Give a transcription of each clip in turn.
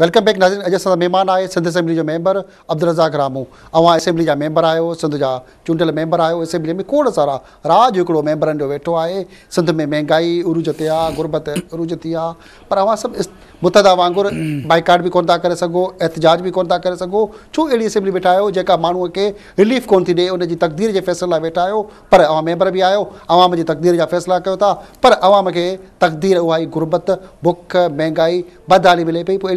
Welcome back नाज़िन अॼु असांजो महिमान आहे सिंध असैम्बली जो मैंबर अब्दुल रज़ाक रामू अवां असैम्बली जा मैंबर आहियो सिंध जा चूंडियल मैंबर आहियो असैम्बली में कोड़ सारा राज हिकिड़ो मैंबरनि जो वेठो आहे सिंध में महांगाई उरूजती आहे गुरबत एरिजती आहे पर अवां सभु मुतदा वांगुरु बाइकाट बि कोन्ह था करे सघो एतिजाज बि कोन था करे सघो छो अहिड़ी असैम्बली वेठा आहियो जेका माण्हूअ खे रिलीफ कोन थी ॾिए उन जी तकदीर जे फ़ैसले लाइ वेठा आहियो पर तव्हां मैंबर बि आहियो आवाम जी तकदीर जा फ़ैसिला कयो था पर अवाम खे तकदीर उहा ई गुरबत बुख महांगाई बदहाली मिले पई पोइ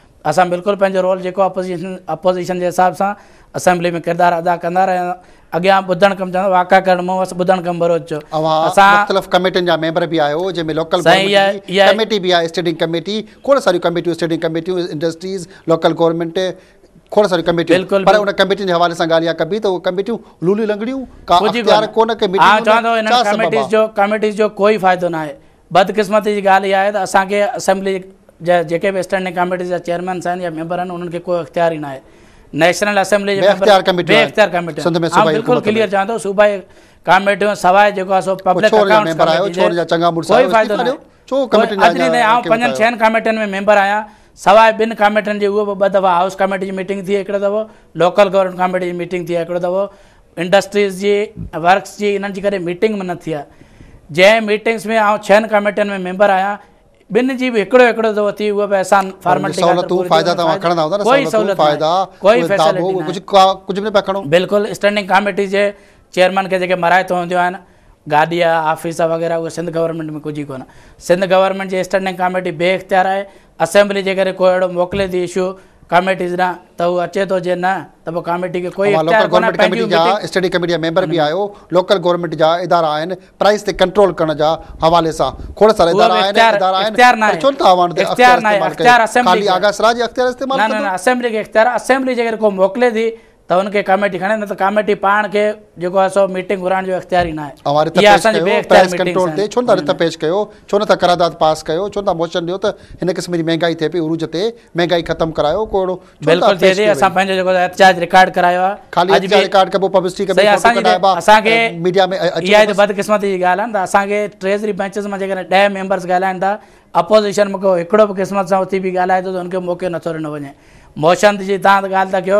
असां बिल्कुलु पंहिंजो रोल जेको अपोज़िशन अपोज़िशन जे हिसाब सां असेंबली में किरदारु अदा कंदा ऐं अॻियां ॿुधण कमु चवंदा वाका करणु ॿुधण खां कोई फ़ाइदो नाहे बदकिस्मत जी ॻाल्हि इहा आहे त असांखे असेंबली जा जेके बि स्टैंडिंग कमेटी जा चेयरमैन्स आहिनि या मेंबर आहिनि उन्हनि खे को अख़्तियार ई न आहे नेशनल असेंबली अख़्तियार बिल्कुलु क्लियर चवां थो मेंबर आहियां सवाइ ॿिनि कमेटियुनि जी उहो बि ॿ दफ़ा हाउस कमेटी जी मीटिंग थी हिकिड़ो दफ़ो लोकल गवर्नमेंट कमेटी जी मीटिंग थी आहे हिकिड़ो दफ़ो इंडस्ट्रीज़ जी वर्क्स जी इन्हनि जे करे मीटिंग में न थी आहे जंहिं मीटिंग्स में मां छहनि कमेटियुनि में मेंबर आहियां ॿिनि जी کوئی हिकिड़ो हिकिड़ो दफ़ो थी उहो बि असां बिल्कुलु स्टैंडिंग कमेटी जे चेयरमैन खे जेके मराएतूं हूंदियूं आहिनि गाॾी आहे ऑफिस वग़ैरह उहे सिंध गवर्नमेंट में कुझु ई कोन्हे Sindh government Sindh standing committee बे इख़्तियार आहे असैम्बली जे करे को अहिड़ो मोकिले इशू बर बि आयो लोकल गवर्नमेंट जा इदारा आहिनि प्राइस ते कंट्रोल करण जा हवाले सां थोरा थी त हुनखे कमेटी खणी न त कमेटी पाण खे जेको आहे न आहे ट्रेसरी बैंचिस मां जेकॾहिं ॻाल्हाइनि था अपोज़ीशन मूंखे हिकिड़ो बि क़िस्मत सां उथी बि ॻाल्हाए थो त हुनखे मौको नथो ॾिनो वञे मोशन जी तव्हां ॻाल्हि था कयो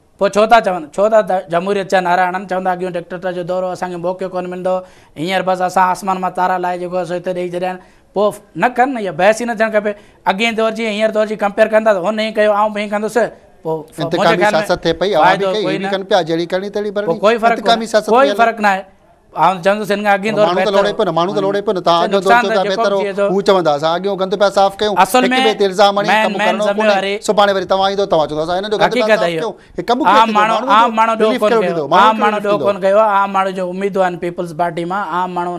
पोइ छो था चवनि छो था जमूरियत अचनि हरा आनंद चवंदा अॻियां टेक्टर जो दौरो असांखे मौक़ो कोन्ह मिलंदो हींअर बसि असां आसमान मां तारा लाहे जेको सो हिते ॾेई छॾिया आहिनि पोइ न कनि न बहस ई न थियणु खपे अॻे दौर जी हींअर दौर जी कंपेयर कंदासीं हुन हीअं कयो आउं हीअं कंदुसि पोइ मां आम माण्हू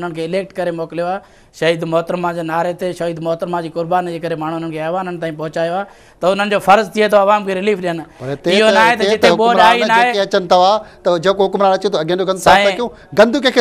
शहीद मोहतरमा के नारे से शहीद मोहतरमा की कुर्बानी जे करे माण्हू अहवाननि ताईं पहुचायो आहे तव्हांखे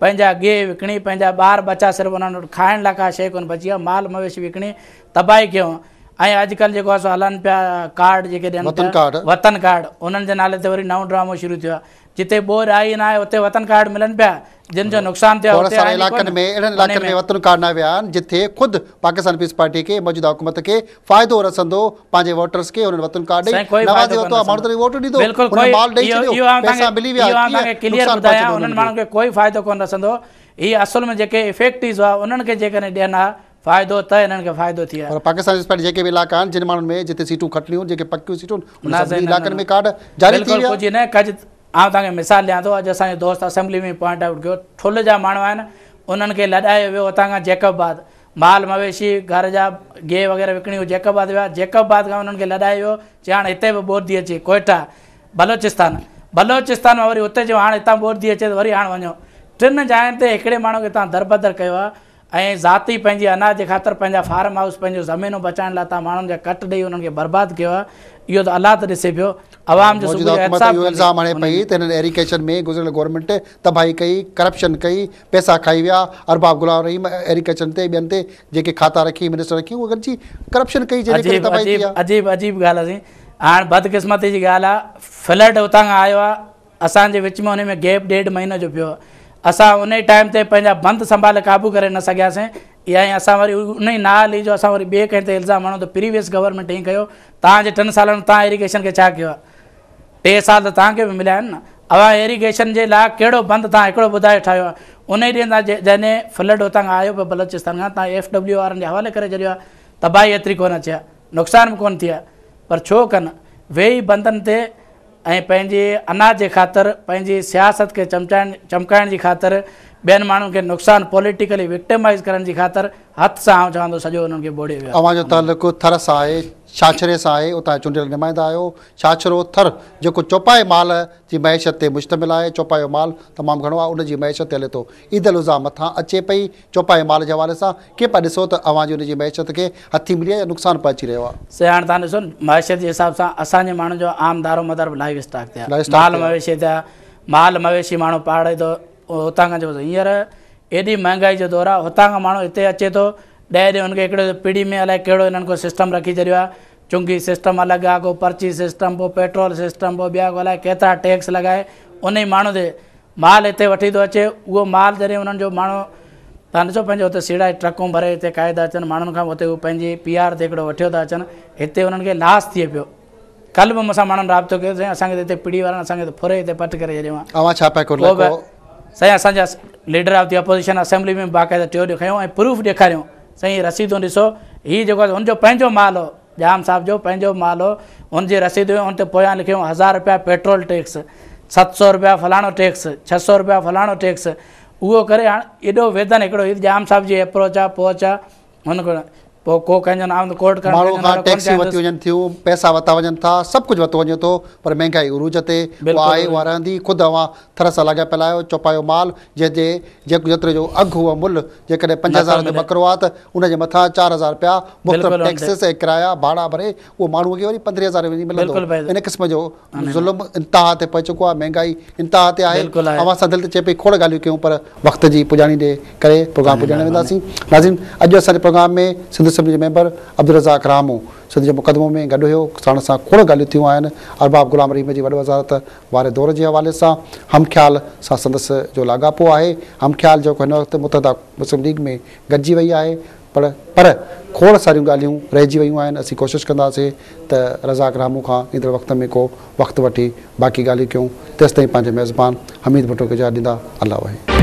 पंहिंजा गिहु विकिणी पंहिंजा ॿार बचा सिर्फ़ु उन्हनि वटि खाइण लाइ का शइ कोन बची आहे माल मवेशी विकिणी तबाही कयूं ऐं अॼुकल्ह जेको आहे सो हलनि पिया कार्ड जेके ॾियनि वतन कार्ड उन्हनि जे नाले ते वरी नओं ड्रामो शुरू थियो आहे जिते बोर आई न आहे उते वतन कार्ड मिलनि पिया जिन जो नुक़सानु थियो आहे न विया आहिनि पीपल्स पार्टी खे मौजूदा हुकूमत खे फ़ाइदो रसंदो पंहिंजे असुल में जेके त हिननि खे फ़ाइदो थियो आहे जेके बि इलाक़ा आहिनि जिन माण्हुनि में आउं तव्हांखे मिसालु ॾियां थो अॼु असांजो दोस्त असेंबली में पॉइंट आउट कयो ठुल जा माण्हू आहिनि उन्हनि खे लॾायो वियो हुतां खां जेकाबाद माल मवेशी घर जा गेह वग़ैरह विकिणी हुई जेकाबाद विया जेकाबाद खां उन्हनि खे लॾायो वियो चए हाणे हिते बि थी अचे कोइटा बलोचिस्तान बलोचिस्तान मां वरी हुते चयो हाणे हितां थी अचे त वरी हाणे वञो टिनि जाइनि ते हिकिड़े माण्हू खे तव्हां दरबदर कयो आहे ऐं ज़ाती पंहिंजी अनाज जे ख़ातिर पंहिंजा फार्म हाउस पंहिंजो ज़मीनूं बचाइण लाइ तव्हां माण्हुनि जा कट ॾेई हुननि खे बर्बादु कयो आहे इहो त अलाथ ॾिसे पियो आवाम जो तबाही कई करप्शन कई पैसा खाई विया अरबाब गुलाम रहीम एरिकेशन ते ते जेके खाता रखी मिनिस्टर रखी करप्शन कई अजीब अजीब ॻाल्हि आहे साईं हाणे बदकिस्मती जी ॻाल्हि आहे फ्लड हुतां खां आयो आहे असांजे विच में हुन में गैप ॾेढ महीने जो पियो आहे असां उन टाइम ते पंहिंजा बंदि संभाले क़ाबू करे न सघियासीं या ई असां वरी उन ई नाली जो असां वरी ॿिए कंहिं ते इल्ज़ाम हणो त प्रीवियस गवर्नमेंट हीअं कयो तव्हांजे टिनि सालनि तव्हां खे छा कयो आहे टे साल त तव्हांखे बि मिलिया आहिनि न अवां इरीगेशन जे लाइ कहिड़ो बंदि तव्हां हिकिड़ो ॿुधाए ठाहियो आहे उन ई तव्हां जॾहिं फ्लड हुतां खां आयो पियो बलोचिस्तान खां तव्हां एफडब्ल्यू आरनि जे हवाले करे छॾियो आहे तबाही एतिरी कोन अचे नुक़सान बि पर छो कनि ऐं पंहिंजे अनाज जे ख़ातिर पंहिंजी सियासत खे चमचाइण चमकाइण जी ख़ातिर ॿियनि माण्हुनि खे नुक़सानु पॉलिटिकली थर सां आहे छाछरे सां आहे उतां चूंडियल निमाईंदा आहियो छाछरो थर जेको चोपाए माल जी महिशियत ते मुश्तमिल आहे चोपा जो माल तमामु घणो आहे उनजी महिशत ते हले थो उज़ा मथां अचे पई चोपा जे माल जे हवाले सां केरु पिया ॾिसो तव्हांजी उन जी महिशत खे हथी मिली वञे नुक़सान पियो अची रहियो आहे उतां खां चयोसि हींअर एॾी महांगाई जो दौरु आहे हुतां खां माण्हू हिते अचे थो ॾह ॾींहं हुनखे हिकिड़े पीढ़ी में अलाए कहिड़ो हिननि खां सिस्टम रखी छॾियो आहे चुंगी सिस्टम अलॻि आहे को पर्ची सिस्टम पोइ पेट्रोल सिस्टम पोइ ॿिया अलाए केतिरा टैक्स लॻाए उन ई माण्हू ते माल हिते वठी थो अचे उहो माल जॾहिं हुननि जो माण्हू तव्हां ॾिसो पंहिंजो हुते सीड़ा ट्रकूं भरे हिते काए था अचनि माण्हुनि खां हुते उहो पंहिंजी पी आर ते हिकिड़ो वठियो था अचनि हिते हुननि खे लास थिए पियो कल्ह बि मूंसां माण्हुनि राब्तो कयोसीं असांखे हिते पीढ़ी वारनि असांखे फुरे हिते पट करे छॾियो आहे छा पियो साईं असांजा leader of the opposition assembly में बाक़ाइदा ॾेखारियूं ऐं प्रूफ ॾेखारियूं साईं रसीदूं ॾिसो हीउ जेको हुनजो पंहिंजो माल हो जाम साहिब जो पंहिंजो माल हो हुनजी जी रसीदूं हुन ते पोयां लिखियऊं हज़ार रुपिया पेट्रोल टैक्स सत सौ रुपिया फलाणो टैक्स छह सौ रुपिया फलाणो टैक्स उहो करे हाणे एॾो वेदन हिकिड़ो हुई जाम साहिब जी अप्रोच आहे पोच आहे हुन माण्हू खां टैक्सी वरतियूं वञनि थियूं पैसा वरिता वञनि था सभु कुझु वरितो वञे थो पर महांगाई उरूज ते आहे उहा रहंदी ख़ुदि अवां थर सां लाॻा पियल आहियो चोपायो माल जंहिंजे जो अघु उहो मुल जेकॾहिं पंज हज़ार जो बकरो आहे त उनजे मथां चारि हज़ार रुपया मुख़्तलिफ़ टैक्सिस ऐं किराया भाड़ा भरे उहो माण्हूअ खे वरी पंद्रहें हज़ारे वञी मिलंदो इन क़िस्म जो ज़ुल्म इंतिहा ते पइ चुको आहे महांगाई इंतिहा ते आहे दिलि ते चए पई खोड़ ॻाल्हियूं कयूं पर वक़्त जी पुॼाणी ॾे करे प्रोग्राम पुॼाण वेंदासीं अॼु असांजे प्रोग्राम में सिंध जे मैंबर अब्दुल रज़ाक़ रहामूं सिंध जे मुक़दमो में गॾु हुयो साण सां खोड़ ॻाल्हियूं थियूं आहिनि अरबाब गुलाम रहीम जी वॾो वज़ारत वारे दौर जे हवाले सां हम ख़्याल सां संदसि जो लाॻापो आहे हमख्याल जेको हिन वक़्तु मुत मुस्लिम लीग में गॾिजी वई आहे पर पर खोड़ सारियूं ॻाल्हियूं रहिजी वियूं आहिनि असीं कोशिशि कंदासीं त रज़ाक़ रामू खां ईंदड़ वक़्त में को वक़्तु वठी बाक़ी ॻाल्हियूं कयूं तेसि ताईं पंहिंजे मेज़बान हमीद भुटो खे जाद ॾींदा अलाह वहे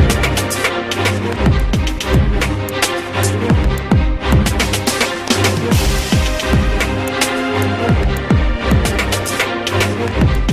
Thank you.